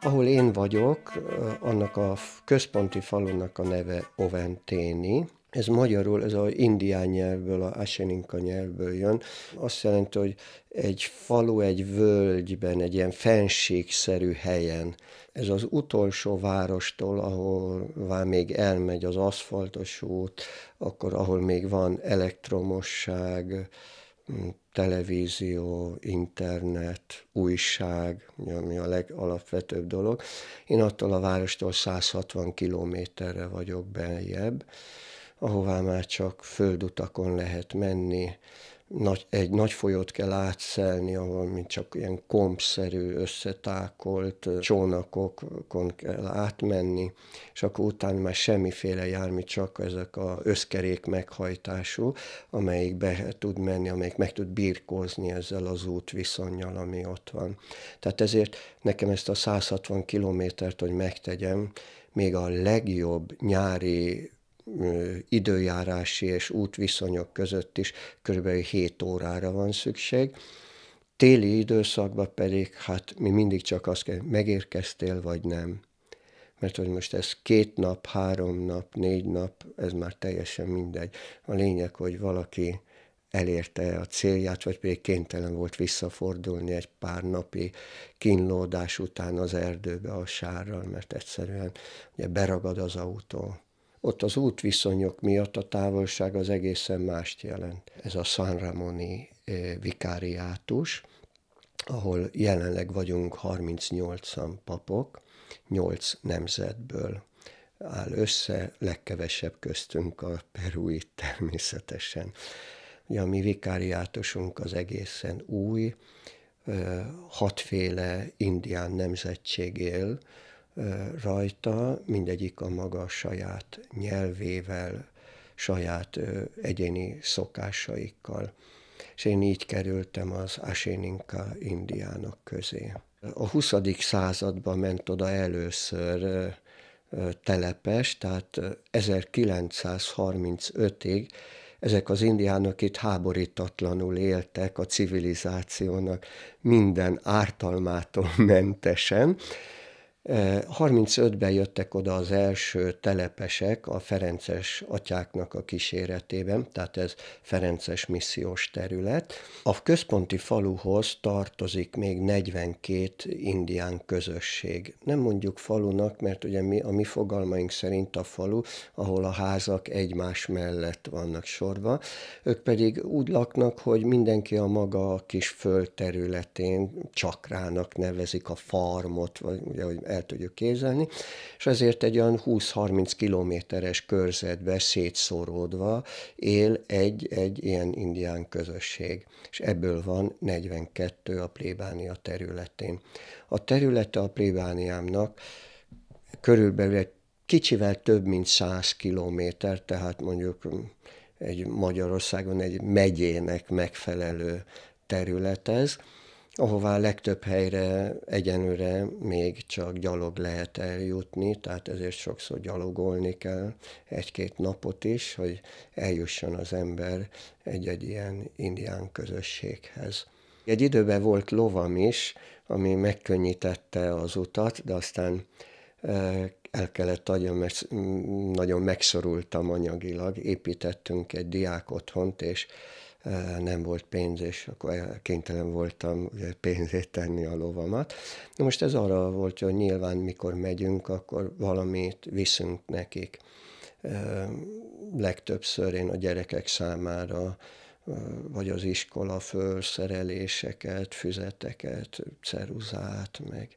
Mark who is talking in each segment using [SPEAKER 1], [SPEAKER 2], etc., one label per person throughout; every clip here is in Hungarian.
[SPEAKER 1] Ahol én vagyok, eh, annak a központi falunak a neve Oventéni, ez magyarul, ez a indián nyelvből, a aseninka nyelvből jön. Azt jelenti, hogy egy falu, egy völgyben, egy ilyen fenségszerű helyen. Ez az utolsó várostól, ahol vár még elmegy az aszfaltos út, akkor ahol még van elektromosság, televízió, internet, újság, ami a legalapvetőbb dolog. Én attól a várostól 160 kilométerre vagyok beljebb, ahová már csak földutakon lehet menni, nagy, egy nagy folyót kell átszelni, ahol mint csak ilyen kompszerű, összetákolt csónakokon kell átmenni, és akkor utána már semmiféle jármű, csak ezek a összkerék meghajtású, amelyik be tud menni, amelyik meg tud birkózni ezzel az út viszonyal, ami ott van. Tehát ezért nekem ezt a 160 kilométert, hogy megtegyem, még a legjobb nyári időjárási és útviszonyok között is kb. 7 órára van szükség. Téli időszakban pedig, hát mi mindig csak azt kell, megérkeztél vagy nem. Mert hogy most ez két nap, három nap, négy nap, ez már teljesen mindegy. A lényeg, hogy valaki elérte a célját, vagy pedig kénytelen volt visszafordulni egy pár napi kínlódás után az erdőbe a sárral, mert egyszerűen ugye beragad az autó. Ott az útviszonyok miatt a távolság az egészen mást jelent. Ez a San Ramoni eh, vikáriátus, ahol jelenleg vagyunk 38-an papok, 8 nemzetből áll össze, legkevesebb köztünk a perui természetesen. Ugye a mi vikáriátusunk az egészen új, eh, hatféle indián nemzetség él, rajta, mindegyik a maga saját nyelvével, saját egyéni szokásaikkal. És én így kerültem az Aséninka indiánok közé. A 20. században ment oda először telepes, tehát 1935-ig ezek az indiánok itt háborítatlanul éltek a civilizációnak minden ártalmától mentesen, 35-ben jöttek oda az első telepesek a Ferences atyáknak a kíséretében, tehát ez Ferences missziós terület. A központi faluhoz tartozik még 42 indián közösség. Nem mondjuk falunak, mert ugye mi, a mi fogalmaink szerint a falu, ahol a házak egymás mellett vannak sorba. Ők pedig úgy laknak, hogy mindenki a maga kis földterületén csakrának nevezik a farmot, vagy ugye, hogy el tudjuk képzelni, és ezért egy olyan 20-30 kilométeres körzetbe szétszóródva él egy, egy ilyen indián közösség, és ebből van 42 a plébánia területén. A területe a plébániámnak körülbelül egy kicsivel több, mint 100 kilométer, tehát mondjuk egy Magyarországon egy megyének megfelelő terület ez, ahová legtöbb helyre egyenőre még csak gyalog lehet eljutni, tehát ezért sokszor gyalogolni kell egy-két napot is, hogy eljusson az ember egy-egy ilyen indián közösséghez. Egy időben volt lovam is, ami megkönnyítette az utat, de aztán el kellett adjam, mert nagyon megszorultam anyagilag. Építettünk egy diák otthont, és nem volt pénz, és akkor kénytelen voltam ugye, pénzét tenni a lovamat. Na most ez arra volt, hogy nyilván mikor megyünk, akkor valamit viszünk nekik. Legtöbbször én a gyerekek számára vagy az iskola fölszereléseket, füzeteket, ceruzát, meg,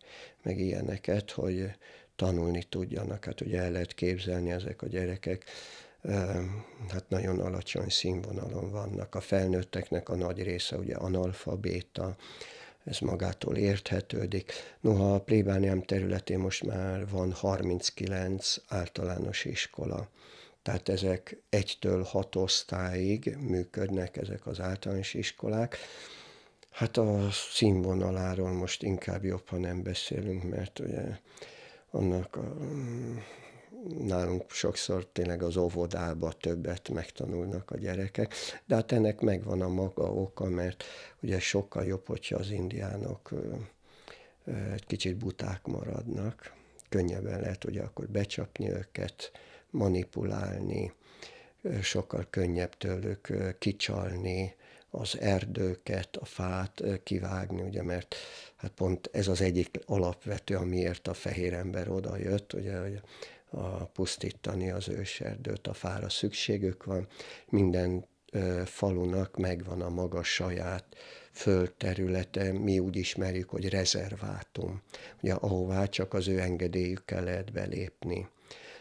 [SPEAKER 1] meg ilyeneket, hogy tanulni tudjanak. Hát ugye el lehet képzelni ezek a gyerekek, hát nagyon alacsony színvonalon vannak. A felnőtteknek a nagy része ugye analfabéta, ez magától érthetődik. Noha a plébániám területén most már van 39 általános iskola. Tehát ezek egytől hat osztályig működnek ezek az általános iskolák. Hát a színvonaláról most inkább jobb, ha nem beszélünk, mert ugye annak a nálunk sokszor tényleg az óvodába többet megtanulnak a gyerekek, de hát ennek megvan a maga oka, mert ugye sokkal jobb, hogyha az indiánok egy kicsit buták maradnak, könnyebben lehet ugye akkor becsapni őket, manipulálni, sokkal könnyebb tőlük kicsalni az erdőket, a fát kivágni, ugye, mert hát pont ez az egyik alapvető, amiért a fehér ember oda jött, ugye, hogy a, pusztítani az őserdőt, a fára szükségük van. Minden ö, falunak megvan a maga saját földterülete, mi úgy ismerjük, hogy rezervátum, ugye ahová csak az ő engedélyükkel lehet belépni.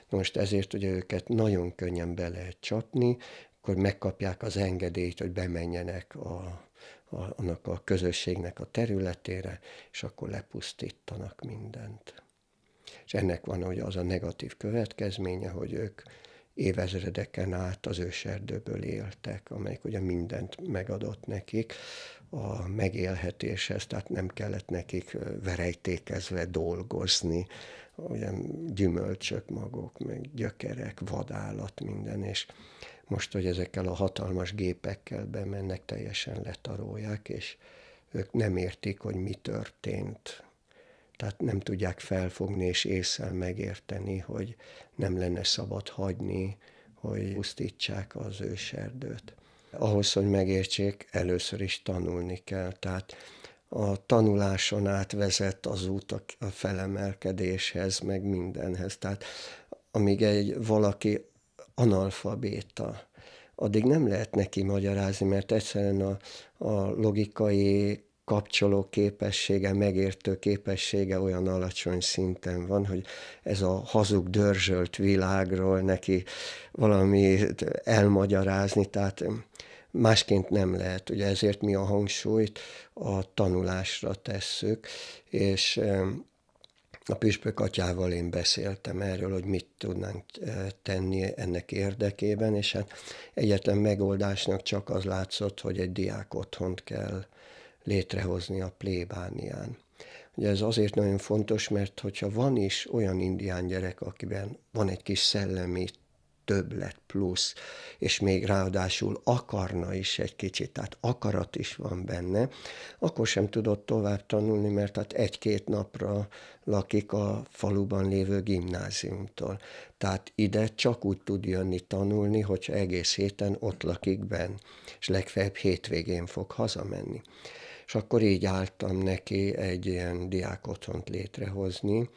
[SPEAKER 1] Most ezért ugye őket nagyon könnyen be lehet csapni, akkor megkapják az engedélyt, hogy bemenjenek a, a, annak a közösségnek a területére, és akkor lepusztítanak mindent. És ennek van ugye az a negatív következménye, hogy ők évezredeken át az őserdőből éltek, amelyik ugye mindent megadott nekik a megélhetéshez, tehát nem kellett nekik verejtékezve dolgozni, ugye gyümölcsök magok, meg gyökerek, vadállat, minden, és most, hogy ezekkel a hatalmas gépekkel bemennek, teljesen letarolják, és ők nem értik, hogy mi történt tehát nem tudják felfogni és észre megérteni, hogy nem lenne szabad hagyni, hogy pusztítsák az őserdőt. Ahhoz, hogy megértsék, először is tanulni kell. Tehát a tanuláson át vezet az út a felemelkedéshez, meg mindenhez. Tehát amíg egy valaki analfabéta, addig nem lehet neki magyarázni, mert egyszerűen a, a logikai kapcsoló képessége, megértő képessége olyan alacsony szinten van, hogy ez a hazug dörzsölt világról neki valami elmagyarázni, tehát másként nem lehet. Ugye ezért mi a hangsúlyt a tanulásra tesszük, és a püspök atyával én beszéltem erről, hogy mit tudnánk e, tenni ennek érdekében, és hát egyetlen megoldásnak csak az látszott, hogy egy diák otthont kell létrehozni a plébánián. Ugye ez azért nagyon fontos, mert hogyha van is olyan indián gyerek, akiben van egy kis szellemi többlet plusz, és még ráadásul akarna is egy kicsit, tehát akarat is van benne, akkor sem tudott tovább tanulni, mert hát egy-két napra lakik a faluban lévő gimnáziumtól. Tehát ide csak úgy tud jönni tanulni, hogyha egész héten ott lakik benn, és legfeljebb hétvégén fog hazamenni. És akkor így álltam neki egy ilyen diákotthont létrehozni.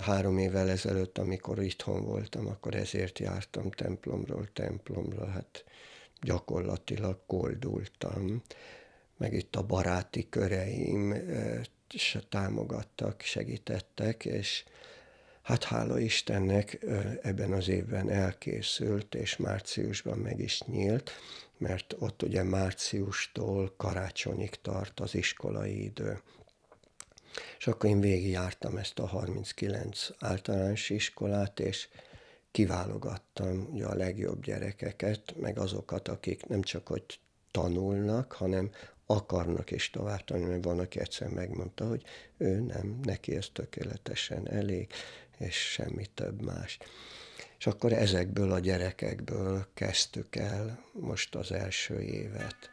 [SPEAKER 1] Három évvel ezelőtt, amikor itthon voltam, akkor ezért jártam templomról templomra, hát gyakorlatilag koldultam. Meg itt a baráti köreim és e, támogattak, segítettek, és hát hála Istennek e, ebben az évben elkészült, és márciusban meg is nyílt mert ott ugye márciustól karácsonyig tart az iskolai idő. És akkor én végigjártam ezt a 39 általános iskolát, és kiválogattam ugye a legjobb gyerekeket, meg azokat, akik nem csak hogy tanulnak, hanem akarnak és tovább tanulni, mert van, aki egyszer megmondta, hogy ő nem, neki ez tökéletesen elég, és semmi több más. És akkor ezekből a gyerekekből kezdtük el most az első évet.